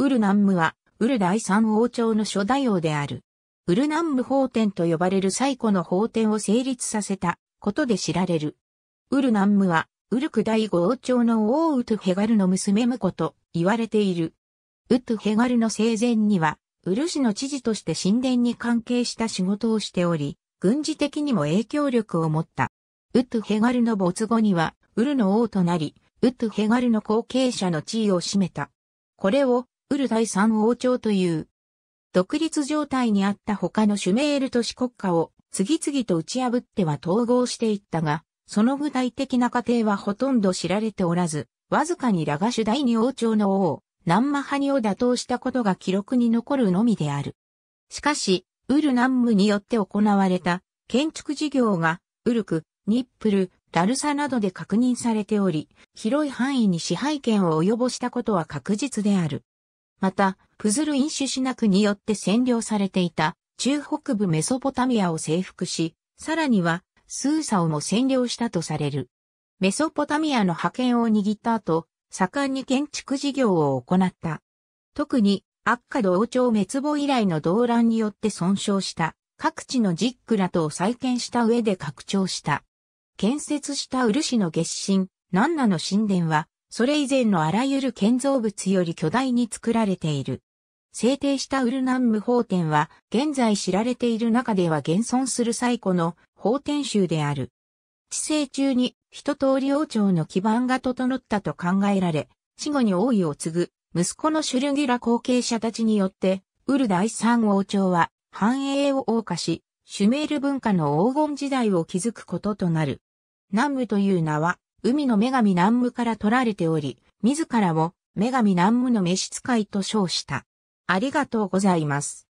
ウルナンムは、ウル第三王朝の初代王である。ウルナンム法典と呼ばれる最古の法典を成立させたことで知られる。ウルナンムは、ウルク第五王朝の王ウトヘガルの娘婿と言われている。ウトヘガルの生前には、ウル氏の知事として神殿に関係した仕事をしており、軍事的にも影響力を持った。ウトヘガルの没後には、ウルの王となり、ウトヘガルの後継者の地位を占めた。これをウル第三王朝という、独立状態にあった他のシュメール都市国家を次々と打ち破っては統合していったが、その具体的な過程はほとんど知られておらず、わずかにラガシュ第二王朝の王、ナンマハニを打倒したことが記録に残るのみである。しかし、ウル南部によって行われた建築事業が、ウルク、ニップル、ラルサなどで確認されており、広い範囲に支配権を及ぼしたことは確実である。また、プズルインシュシナクによって占領されていた中北部メソポタミアを征服し、さらにはスーサをも占領したとされる。メソポタミアの覇権を握った後、盛んに建築事業を行った。特に、悪化同朝滅亡以来の動乱によって損傷した各地のジックラトを再建した上で拡張した。建設した漆の月神、ナンナの神殿はそれ以前のあらゆる建造物より巨大に作られている。制定したウルナンム法典は、現在知られている中では現存する最古の法典集である。治世中に一通り王朝の基盤が整ったと考えられ、死後に王位を継ぐ、息子のシュルギラ後継者たちによって、ウル第三王朝は繁栄を謳歌し、シュメール文化の黄金時代を築くこととなる。南部という名は、海の女神南無から取られており、自らを女神南無の召使いと称した。ありがとうございます。